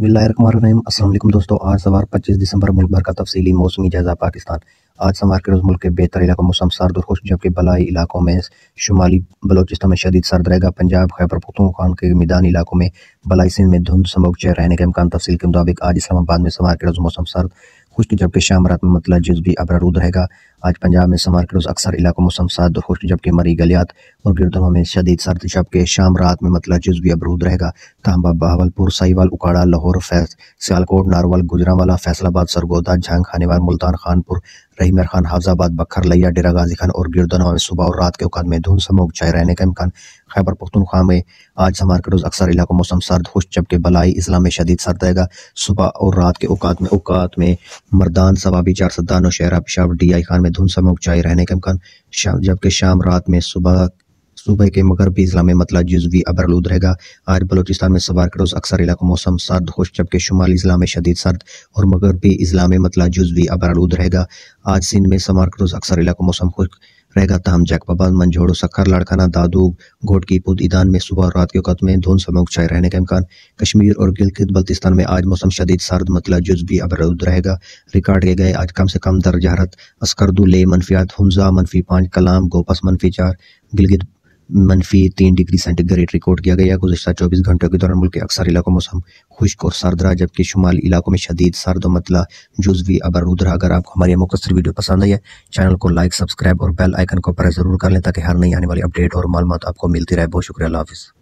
असलम दोस्तों आज सवार 25 दिसंबर मुल्क भर का तफसली मौसमी जायजा पाकिस्तान आज सवार के रोज़ मुल्क के बेहतर इलाकों मौसम सर्द और खुश जबकि बलाई इलाकों में शुमाली बलोचिस्तान में शदीद सर्द रहेगा पंजाब खैबर खान के मैदानी इलाकों में बलाई सिंध में धुंध चेहर रहने के अमकान तफसील के मुताबिक आज इस्लामाबाद में सवार के रोज़ मौसम सर्द खुश जबकि शाम रात में मतला जज्बी अबरारूद रहेगा आज पंजाब में समर क्रोज अक्सर इलाकों में सात और जबकि मरी गलियात और गिरदमा में शदीद सर्द जबकि शाम रात में मतलब जज्वी अबरूद रहेगा तांबा बहावलपुर साईवाल उकाड़ा लाहौर फैस सियालकोट नारवल गुजरावाला फैसलाबाद सरगोदा झांग खानीवाल मुल्तान खानपुर रहीमर खान हाफजाबाद बखर लिया डेरा गाजी खान और गिरदनवा में सुबह और रात के औकात में धुन समोक छाए रहने का इम्कान खैबर पख्तनख्वा में आज हमारे रोज़ अक्सर इलाकों मौसम सर्द खुश जबकि बलाई इस्लाम में शदीद सर्द रहेगा सुबह और रात के औकात में औकात में मरदान सवाबी चार और शहरा पिशावर डी आई खान में धुन समोक छाए रहने का इम्कान जबकि शाम रात में सुबह सुबह के मगर भी इस्लामी मतला जुजवी अबरलूद रहेगा आज बलोचिस्तान में सवार करोज अक्सर इलाकों मौसम सर्द खुश जबकि शुमाली इजला में शदीद सर्द और मगरबी भी इस्लामी मतला जुजवी अबरलूद रहेगा आज सिंध में सवार करोज अक्सर इलाकों मौसम खुश रहेगा तहम जैकबाबाद मंझोड़ो सखर लाड़खाना दादू घोटकी पुद ईदान में सुबह और रात के औकत में धुन समक छाए रहने का इम्कान कश्मीर और गिलगित बल्तिस्तान में आज मौसम शदीद सर्द मतला जुजबी अबरूद रहेगा रिकॉर्ड किए गए आज कम से कम दर्ज हरत अस्करदू ले मनफियात हमजा मनफी पाँच कलाम गोपस मनफी चार गिलगित मनफी तीन डिग्री सेंटीग्रेड रिकॉर्ड किया गया गुजशत चौबीस घंटों के दौरान मुल्क के अक्सर इलाकों मौसम खुश्क और सर्द रहा जबकि शुमाल इलाकों में शदीद सर्द और मतला जुजवी अबरूद रहा अगर आपको हमारी मुख्तर वीडियो पसंद आई है चैनल को लाइक सब्सक्राइब और बेल आइकन को प्रेस जरूर कर लें ताकि हर नई आने वाली अपडेट और मालूम आपको मिलती रहे बहुत शुक्रिया हाफिज़